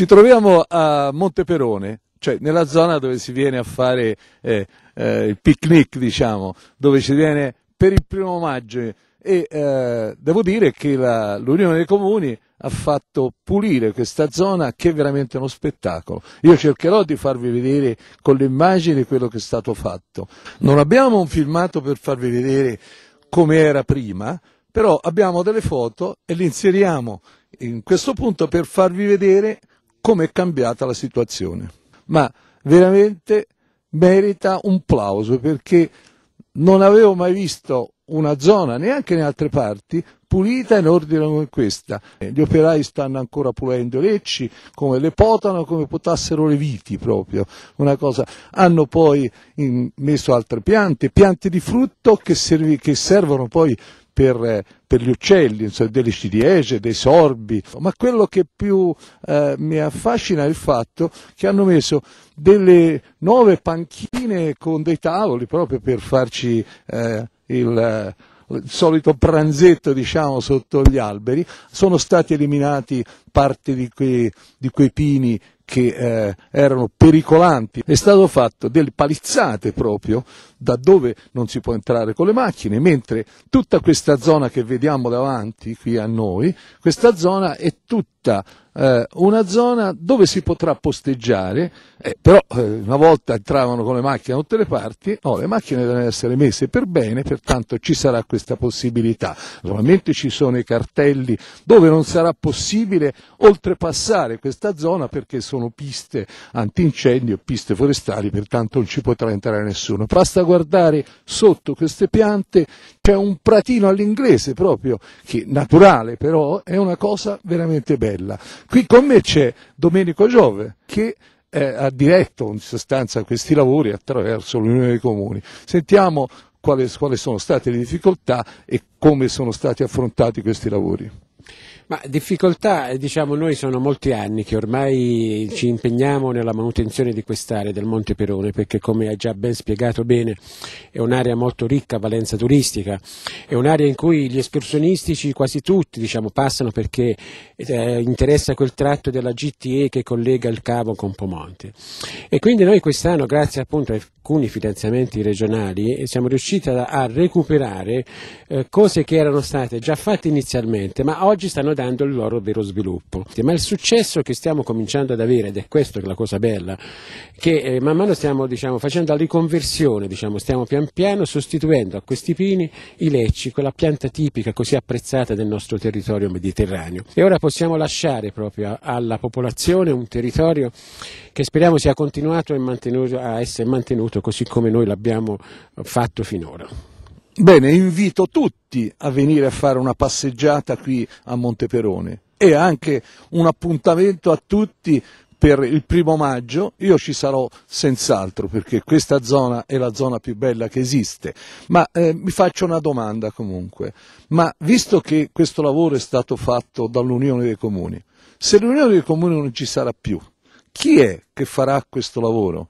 Ci troviamo a Monteperone, cioè nella zona dove si viene a fare eh, eh, il picnic, diciamo, dove si viene per il primo maggio. E eh, devo dire che la, l'Unione dei Comuni ha fatto pulire questa zona che è veramente uno spettacolo. Io cercherò di farvi vedere con le immagini quello che è stato fatto. Non abbiamo un filmato per farvi vedere come era prima, però abbiamo delle foto e le inseriamo in questo punto per farvi vedere com'è cambiata la situazione. Ma veramente merita un plauso perché non avevo mai visto una zona, neanche in altre parti, pulita in ordine come questa. Gli operai stanno ancora pulendo i lecci, come le potano, come potassero le viti proprio. Una cosa. Hanno poi messo altre piante, piante di frutto che, serv che servono poi per, per gli uccelli, delle ciliegie, dei sorbi, ma quello che più eh, mi affascina è il fatto che hanno messo delle nuove panchine con dei tavoli proprio per farci eh, il il solito pranzetto diciamo sotto gli alberi, sono stati eliminati parte di quei, di quei pini che eh, erano pericolanti, è stato fatto delle palizzate proprio da dove non si può entrare con le macchine, mentre tutta questa zona che vediamo davanti qui a noi, questa zona è tutta eh, una zona dove si potrà posteggiare, eh, però eh, una volta entravano con le macchine da tutte le parti, no, le macchine devono essere messe per bene, pertanto ci sarà questa possibilità. Normalmente ci sono i cartelli dove non sarà possibile oltrepassare questa zona perché sono piste antincendio, piste forestali, pertanto non ci potrà entrare nessuno. Basta guardare sotto queste piante, c'è un pratino all'inglese proprio, che naturale però, è una cosa veramente bella. Qui con me c'è Domenico Giove che eh, ha diretto in sostanza questi lavori attraverso l'Unione dei Comuni. Sentiamo quali, quali sono state le difficoltà e come sono stati affrontati questi lavori. Ma difficoltà, eh, diciamo, noi sono molti anni che ormai ci impegniamo nella manutenzione di quest'area del Monte Perone perché come hai già ben spiegato bene è un'area molto ricca, a valenza turistica, è un'area in cui gli escursionistici quasi tutti diciamo, passano perché eh, interessa quel tratto della GTE che collega il cavo con Pomonte. E quindi noi quest'anno grazie appunto a alcuni finanziamenti regionali eh, siamo riusciti a, a recuperare eh, cose che erano state già fatte inizialmente ma oggi oggi stanno dando il loro vero sviluppo. Ma il successo che stiamo cominciando ad avere, ed è questa la cosa bella, che eh, man mano stiamo diciamo, facendo la riconversione, diciamo, stiamo pian piano sostituendo a questi pini i lecci, quella pianta tipica così apprezzata del nostro territorio mediterraneo. E ora possiamo lasciare proprio alla popolazione un territorio che speriamo sia continuato a essere mantenuto così come noi l'abbiamo fatto finora. Bene, invito tutti a venire a fare una passeggiata qui a Monteperone e anche un appuntamento a tutti per il primo maggio io ci sarò senz'altro perché questa zona è la zona più bella che esiste. Ma eh, mi faccio una domanda comunque. Ma visto che questo lavoro è stato fatto dall'Unione dei Comuni, se l'Unione dei Comuni non ci sarà più, chi è che farà questo lavoro?